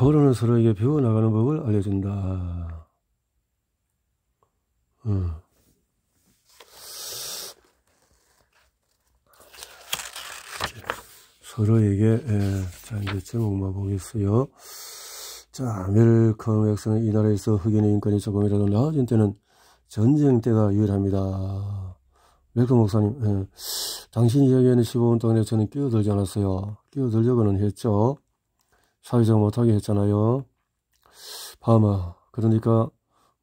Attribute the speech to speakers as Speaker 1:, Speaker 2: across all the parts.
Speaker 1: 서로는 서로에게 배워나가는 법을 알려준다. 음. 서로에게 예, 자 이제 제목만 보겠어요. 자 웰컴 백성은 이 나라에서 흑인의 인권이 조금이라도 나아진 때는 전쟁 때가 유일합니다. 웰컴 목사님 예, 당신 이야기하는 15분 동안에 저는 끼어들지 않았어요. 끼어들려고는 했죠. 사회적 못하게 했잖아요. 바마 그러니까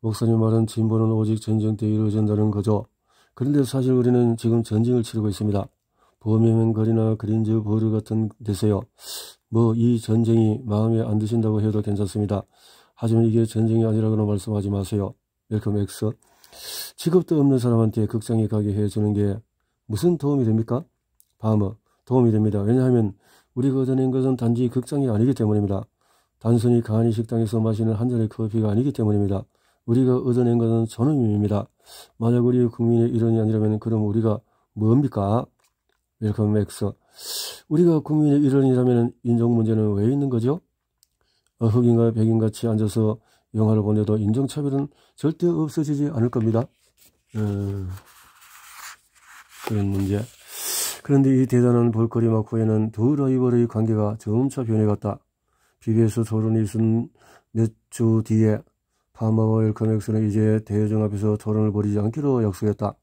Speaker 1: 목사님 말은 진보는 오직 전쟁 때 이루어진다는 거죠. 그런데 사실 우리는 지금 전쟁을 치르고 있습니다. 범해면 거리나 그린즈 보르 같은 데세요뭐 이 전쟁이 마음에 안 드신다고 해도 괜찮습니다. 하지만 이게 전쟁이 아니라고는 말씀하지 마세요. 웰컴 엑스. 직업도 없는 사람한테 극장에 가게 해주는 게 무슨 도움이 됩니까? 바머 도움이 됩니다. 왜냐하면 우리가 얻어낸 것은 단지 극장이 아니기 때문입니다. 단순히 가한이 식당에서 마시는 한 잔의 커피가 아니기 때문입니다. 우리가 얻어낸 것은 전음입니다. 만약 우리 국민의 일원이 아니라면 그럼 우리가 뭡니까? 웰컴 맥스. 우리가 국민의 일원이라면 인종 문제는 왜 있는 거죠? 흑인과 백인 같이 앉아서 영화를 보내도 인종차별은 절대 없어지지 않을 겁니다. 음, 그런 문제. 그런데 이 대단한 볼거리와 구에는두 라이벌의 관계가 점차 변해갔다. BBS 토론이 있은 몇 주 뒤에 파마와 웰컴엑스는 이제 대회장 앞에서 토론을 벌이지 않기로 약속했다.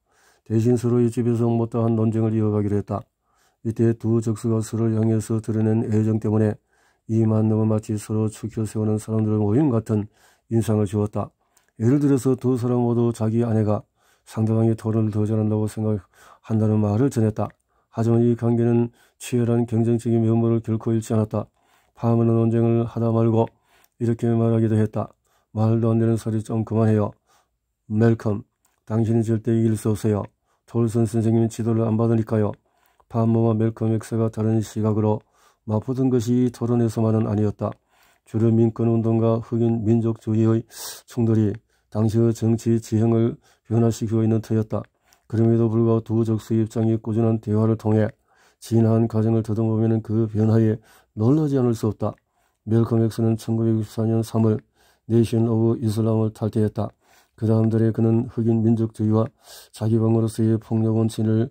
Speaker 1: 대신 서로의 집에서 못다한 논쟁을 이어가기로 했다. 이때 두 적수가 서로를 향해서 드러낸 애정 때문에 이 만남은 마치 서로 추켜 세우는 사람들의 모임 같은 인상을 주었다. 예를 들어서 두 사람 모두 자기 아내가 상대방이 토론을 더 잘한다고 생각한다는 말을 전했다. 하지만 이 관계는 치열한 경쟁적인 면모를 결코 잃지 않았다. 파문은 논쟁을 하다 말고 이렇게 말하기도 했다. 말도 안 되는 소리 좀 그만해요. 멜컴, 당신이 절대 이길 수 없어요. 톨슨 선생님은 지도를 안 받으니까요. 파모와 멜컴 엑스가 다른 시각으로 마포던 것이 토론에서만은 아니었다. 주류 민권운동과 흑인 민족주의의 충돌이 당시의 정치 지형을 변화시키고 있는 터였다. 그럼에도 불구하고 두 적수의 입장이 꾸준한 대화를 통해 진한 과정을 더듬으면 그 변화에 놀라지 않을 수 없다. 멜컴 엑스는 1964년 3월 네이션 오브 이슬람을 탈퇴했다. 그 다음 달에 그는 흑인 민족주의와 자기방으로서의 폭력 원칙을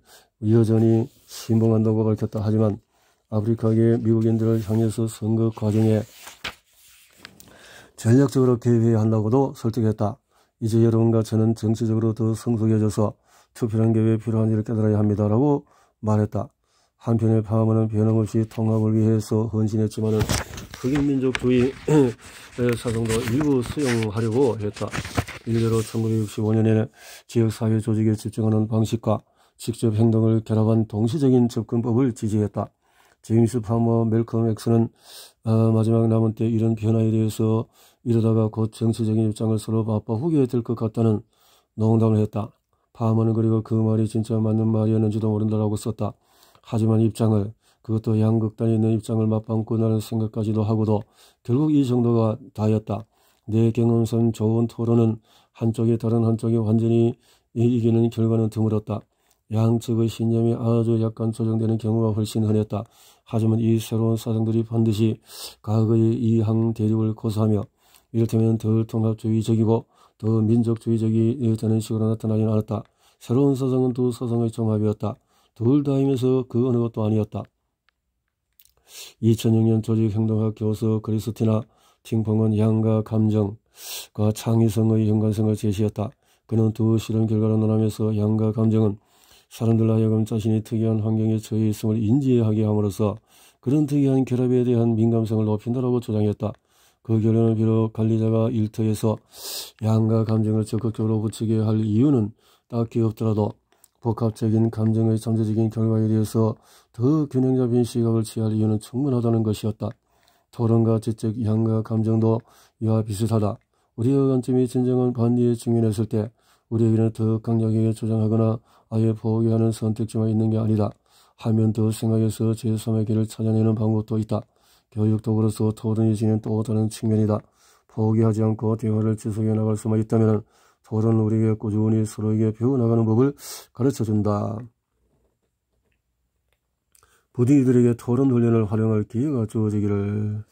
Speaker 1: 여전히 신봉한다고 밝혔다. 하지만 아프리카계 미국인들을 향해서 선거 과정에 전략적으로 개입해야 한다고도 설득했다. 이제 여러분과 저는 정치적으로 더 성숙해져서 투표란 게왜 필요한지를 깨달아야 합니다라고 말했다. 한편의 파마는 변함없이 통합을 위해서 헌신했지만은 흑인민족주의 사상도 일부 수용하려고 했다. 일례로 1965년에 지역사회 조직에 집중하는 방식과 직접 행동을 결합한 동시적인 접근법을 지지했다. 제임스 파머, 멜컴 엑스는 아, 마지막 남은 때 이런 변화에 대해서 이러다가 곧 정치적인 입장을 서로 바빠 후게 될 것 같다는 농담을 했다. 파머는 그리고 그 말이 진짜 맞는 말이었는지도 모른다라고 썼다. 하지만 입장을 그것도 양극단이 있는 입장을 맞방구나는 생각까지도 하고도 결국 이 정도가 다였다. 내경험선 좋은 토론은 한쪽이 다른 한쪽이 완전히 이기는 결과는 드물었다. 양측의 신념이 아주 약간 조정되는 경우가 훨씬 흔했다. 하지만 이 새로운 사상들이 반드시 과거의 이항 대립을 고수하며 이를테면 덜 통합주의적이고 또 민족주의적이 되는 식으로 나타나지는 않았다. 새로운 사상은 두 사상의 종합이었다. 둘 다이면서 그 어느 것도 아니었다. 2006년 조직행동학 교수 그리스티나 팅펑은 양과 감정과 창의성의 연관성을 제시했다. 그는 두 실험 결과를 논하면서 양과 감정은 사람들로 하여금 자신이 특이한 환경에 처해 있음을 인지하게 함으로써 그런 특이한 결합에 대한 민감성을 높인다라고 주장했다. 그 결론을 비롯 관리자가 일터에서 양과 감정을 적극적으로 부추게 할 이유는 딱히 없더라도 복합적인 감정의 잠재적인 결과에 대해서 더 균형 적인 시각을 취할 이유는 충분하다는 것이었다. 토론과 지적, 양과 감정도 이와 비슷하다. 우리의 관점이 진정한 반리에 직면했을 때 우리에게는 더 강력하게 조장하거나 아예 포기하는 선택지만 있는 게 아니다. 하면 더 생각해서 제3의 길을 찾아내는 방법도 있다. 교육도 그렇소 토론 이지는또 다른 측면이다. 포기하지 않고 대화를 지속해 나갈 수만 있다면 토론은 우리에게 꾸준히 서로에게 배워나가는 법을 가르쳐준다. 부디 이들에게 토론 훈련을 활용할 기회가 주어지기를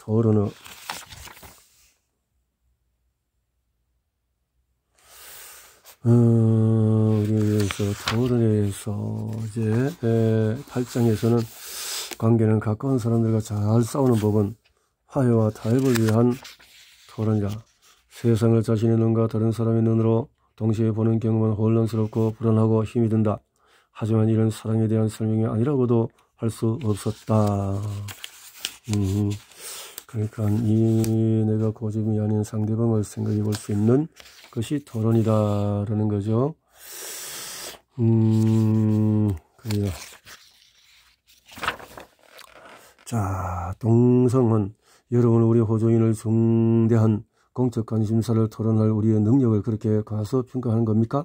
Speaker 1: 토론을 어, 우리에 대해서 토론에 대해서 이제 8장에서는 관계는 가까운 사람들과 잘 싸우는 법은 화해와 타협을 위한 토론이라 세상을 자신의 눈과 다른 사람의 눈으로 동시에 보는 경험은 혼란스럽고 불안하고 힘이 든다. 하지만 이런 사랑에 대한 설명이 아니라고도 할 수 없었다. 음, 그러니까 이 내가 고집이 아닌 상대방을 생각해 볼 수 있는 것이 토론이다라는 거죠. 음, 그래요. 자, 아, 동성은 여러분 우리 호조인을 중대한 공적 관심사를 토론할 우리의 능력을 그렇게 가서 평가하는 겁니까?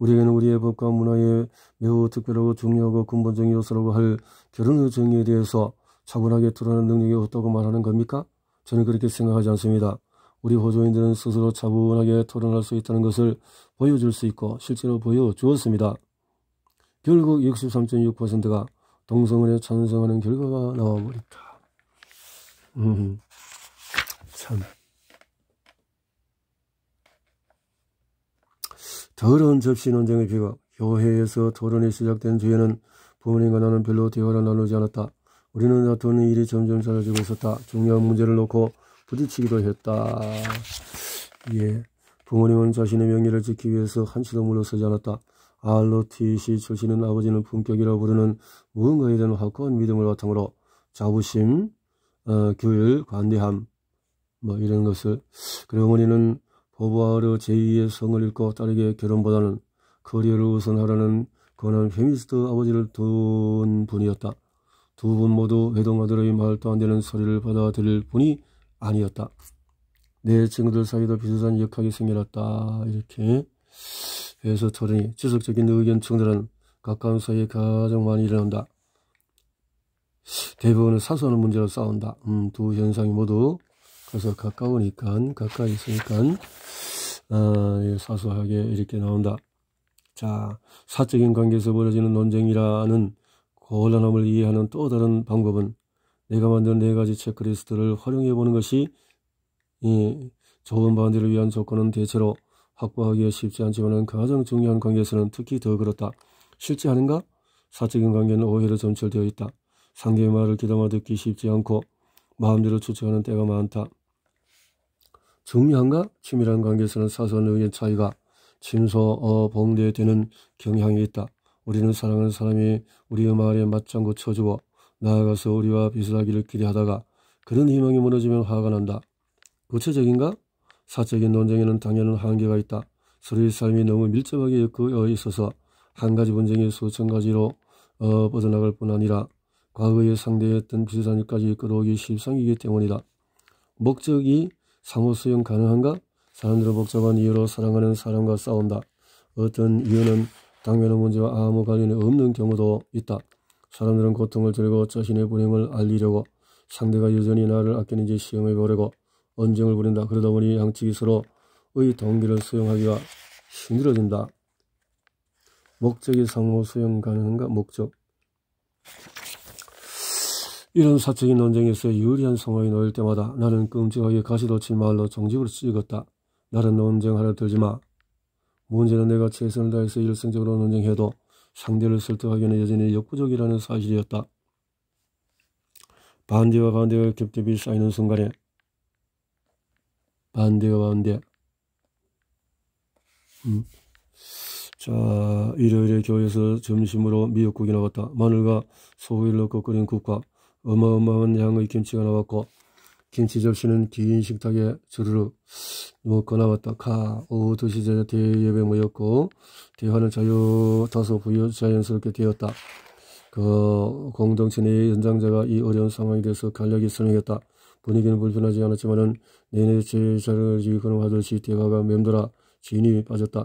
Speaker 1: 우리에게는 우리의 법과 문화에 매우 특별하고 중요하고 근본적인 요소라고 할 결혼의 정의에 대해서 차분하게 토론나는 능력이 없다고 말하는 겁니까? 저는 그렇게 생각하지 않습니다. 우리 호조인들은 스스로 차분하게 토론할 수 있다는 것을 보여줄 수 있고 실제로 보여주었습니다. 결국 63.6%가 동성을 해 찬성하는 결과가 나와버렸다. 음, 참. 더러운 접시 논쟁의 비가 교회에서 토론이 시작된 뒤에는 부모님과 나는 별로 대화를 나누지 않았다. 우리는 다투 일이 점점 사라지고 있었다. 중요한 문제를 놓고 부딪히기도 했다. 예. 부모님은 자신의 명예를 지키기 위해서 한치도 물러서지 않았다. 알로티시 출신은 아버지는 품격이라고 부르는 무언가에 대한 확고한 믿음을 바탕으로 자부심, 어, 규율, 관대함, 뭐 이런 것을 그리고 어머니는 보부하르 제2의 성을 읽고 딸에게 결혼보다는 커리어를 우선하라는 권한 페미스트 아버지를 둔 분이었다. 두 분 모두 외동아들의 말도 안 되는 소리를 받아들일 분이 아니었다. 내 친구들 사이도 비슷한 역학이 생겨났다. 이렇게 회에서 토이 지속적인 의견 충돌은 가까운 사이에 가장 많이 일어난다. 대부분은 사소한 문제로 싸운다. 음, 두 현상이 모두 그래서 가까우니까 가까이 있으니까 아, 예, 사소하게 이렇게 나온다. 자, 사적인 관계에서 벌어지는 논쟁이라는 곤란함을 이해하는 또 다른 방법은 내가 만든 네 가지 체크리스트를 활용해 보는 것이 이 좋은 바운를 위한 조건은 대체로 확보하기에 쉽지 않지만 그 가장 중요한 관계에서는 특히 더 그렇다. 쉽지 않은가? 사적인 관계는 오히려 점철되어 있다. 상대의 말을 기담아 듣기 쉽지 않고 마음대로 추측하는 때가 많다. 중요한가? 치밀한 관계에서는 사소한 의견 차이가 침소어봉대되는 경향이 있다. 우리는 사랑하는 사람이 우리의 말에 맞장구 쳐주어 나아가서 우리와 비슷하기를 기대하다가 그런 희망이 무너지면 화가 난다. 구체적인가? 사적인 논쟁에는 당연한 한계가 있다. 서로의 삶이 너무 밀접하게 엮여 있어서 한 가지 분쟁이 수천 가지로 어, 벗어나갈뿐 아니라 과거에 상대했던 비슷단위까지 끌어오기 쉽상이기 때문이다. 목적이 상호 수용 가능한가? 사람들은 복잡한 이유로 사랑하는 사람과 싸운다. 어떤 이유는 당면한 문제와 아무 관련이 없는 경우도 있다. 사람들은 고통을 들고 자신의 불행을 알리려고 상대가 여전히 나를 아끼는지 시험해 보려고 언쟁을 부린다. 그러다 보니 양측이 서로의 동기를 수용하기가 힘들어진다. 목적이 상호 수용 가능한가? 목적. 이런 사적인 논쟁에서 유리한 상황이 놓일 때마다 나는 끔찍하게 가시도친 말로 정직으로 찍었다. 나는 논쟁하려 들지 마. 문제는 내가 최선을 다해서 일상적으로 논쟁해도 상대를 설득하기는 여전히 역부족이라는 사실이었다. 반대와 반대가 겹겹이 쌓이는 순간에 반대가 반대. 음. 자, 일요일에 교회에서 점심으로 미역국이 나왔다. 마늘과 소고기를 넣고 국과 어마어마한 양의 김치가 나왔고 김치 접시는 긴 식탁에 주르륵 먹고 나왔다. 카 오후 2시 전에 대예배 모였고 대화는 자유 다소 부여 자연스럽게 되었다. 그 공동체 내의 연장자가 이 어려운 상황에 대해서 간략히 설명했다. 분위기는 불편하지 않았지만은 내내 제 자랑을 지휘거는 하듯이 대화가 맴돌아 주인이 빠졌다.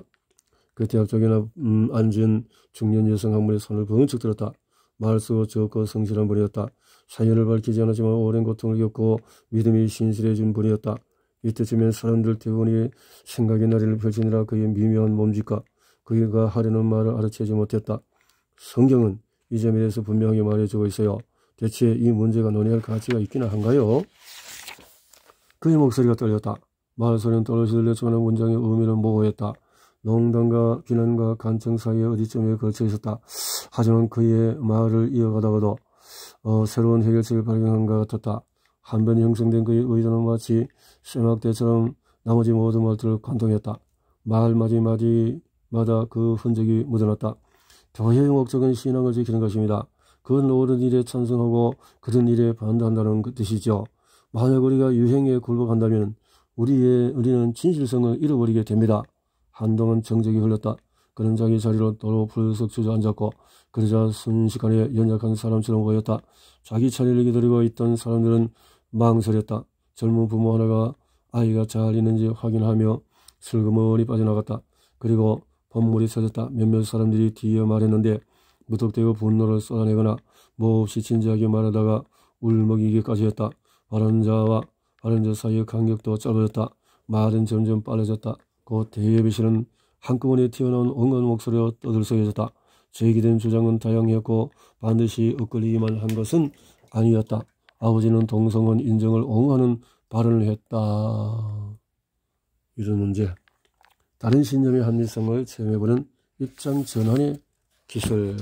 Speaker 1: 그대학적이나 음, 앉은 중년 여성 학문의 손을 번쩍 들었다. 말수 적고 성실한 분이었다. 사연을 밝히지 않았지만 오랜 고통을 겪고 믿음이 신실해진 분이었다. 이때쯤엔 사람들 대부분이 생각의 나리를 펼치느라 그의 미묘한 몸짓과 그가 하려는 말을 알아채지 못했다. 성경은 이 점에 대해서 분명히 말해주고 있어요. 대체 이 문제가 논의할 가치가 있기는 한가요? 그의 목소리가 떨렸다. 말소리는 떨어지 들렸지만 문장의 의미는 모호했다. 농담과 비난과 간청 사이에 어디쯤에 걸쳐 있었다. 하지만 그의 말을 이어가다가도 어, 새로운 해결책을 발견한 것 같았다. 한변이 형성된 그의 의도는 마치 쇠막대처럼 나머지 모든 말들을 관통했다. 말 마디마디마다 그 흔적이 묻어났다. 교회의 목적은 신앙을 지키는 것입니다. 그건 옳은 일에 찬성하고 그런 일에 반대한다는 그 뜻이죠. 만약 우리가 유행에 굴복한다면 우리의 우리는 진실성을 잃어버리게 됩니다. 한동안 정적이 흘렀다. 그는 자기 자리로 도로 불쑥 주저앉았고 그러자 순식간에 연약한 사람처럼 보였다. 자기 차례를 기다리고 있던 사람들은 망설였다. 젊은 부모 하나가 아이가 잘 있는지 확인하며 슬그머니 빠져나갔다. 그리고 범물이 서졌다 몇몇 사람들이 뒤에 말했는데 무턱대고 분노를 쏟아내거나 몹시 진지하게 말하다가 울먹이기까지 했다. 발언 자와 발언자 사이의 간격도 짧아졌다. 말은 점점 빨라졌다. 곧대의비실은 한꺼번에 튀어나온 온갖 목소리로 떠들썩해졌다. 제기된 주장은 다양했고 반드시 엇걸리기만 한 것은 아니었다. 아버지는 동성혼 인정을 옹호하는 발언을 했다. 이런 문제. 다른 신념의 합리성을 체험해보는 입장 전환의 기술.